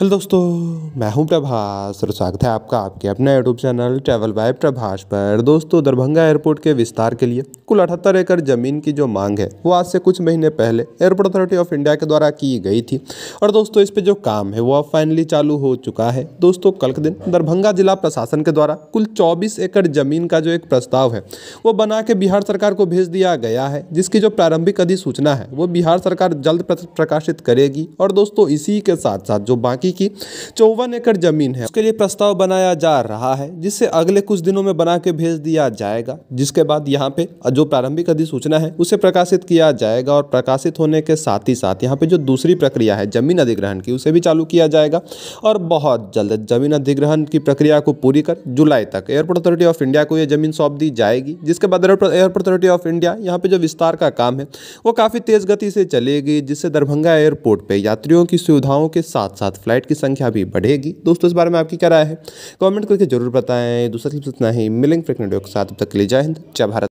hello दोस्तों मैं हूं प्रभास और स्वागत है आपका आपके अपने YouTube channel travel by Prabhas पर दोस्तों दरभंगा एयरपोर्ट के विस्तार के लिए कुल अठहत्तर एकड़ ज़मीन की जो मांग है वो आज से कुछ महीने पहले एयरपोर्ट अथॉरिटी ऑफ इंडिया के द्वारा की गई थी और दोस्तों इस पर जो काम है वो अब फाइनली चालू हो चुका है दोस्तों कल के दिन दरभंगा जिला प्रशासन के द्वारा कुल चौबीस एकड़ ज़मीन का जो एक प्रस्ताव है वो बना के बिहार सरकार को भेज दिया गया है जिसकी जो प्रारंभिक अधिसूचना है वो बिहार सरकार जल्द प्रकाशित करेगी और दोस्तों इसी के साथ साथ जो बाकी बाकी की चौवन एकड़ जमीन है उसके लिए प्रस्ताव बनाया जा रहा है जिसे अगले कुछ दिनों में बना के भेज दिया जाएगा जिसके बाद यहाँ पे जो प्रारंभिक अधिसूचना है उसे प्रकाशित किया जाएगा और प्रकाशित होने के साथ ही साथ यहाँ पे जो दूसरी प्रक्रिया है जमीन अधिग्रहण की उसे भी चालू किया जाएगा और बहुत जल्द जमीन अधिग्रहण की प्रक्रिया को पूरी कर जुलाई तक एयरपोर्ट अथॉरिटी ऑफ इंडिया को यह जमीन सौंप दी जाएगी जिसके बाद एयरपोर्ट अथॉरिटी ऑफ इंडिया यहाँ पे जो विस्तार का काम है वो काफ़ी तेज़ गति से चलेगी जिससे दरभंगा एयरपोर्ट पे यात्रियों की सुविधाओं के साथ साथ फ्लाइट फ्लाइट की संख्या भी बढ़ेगी दोस्तों इस बारे में आपकी क्या राय है कमेंट करके जरूर बताएं दूसरा क्लिप इतना ही फ्रिक नेटवर्क के साथ अब तक के लिए जय हिंद जय भारत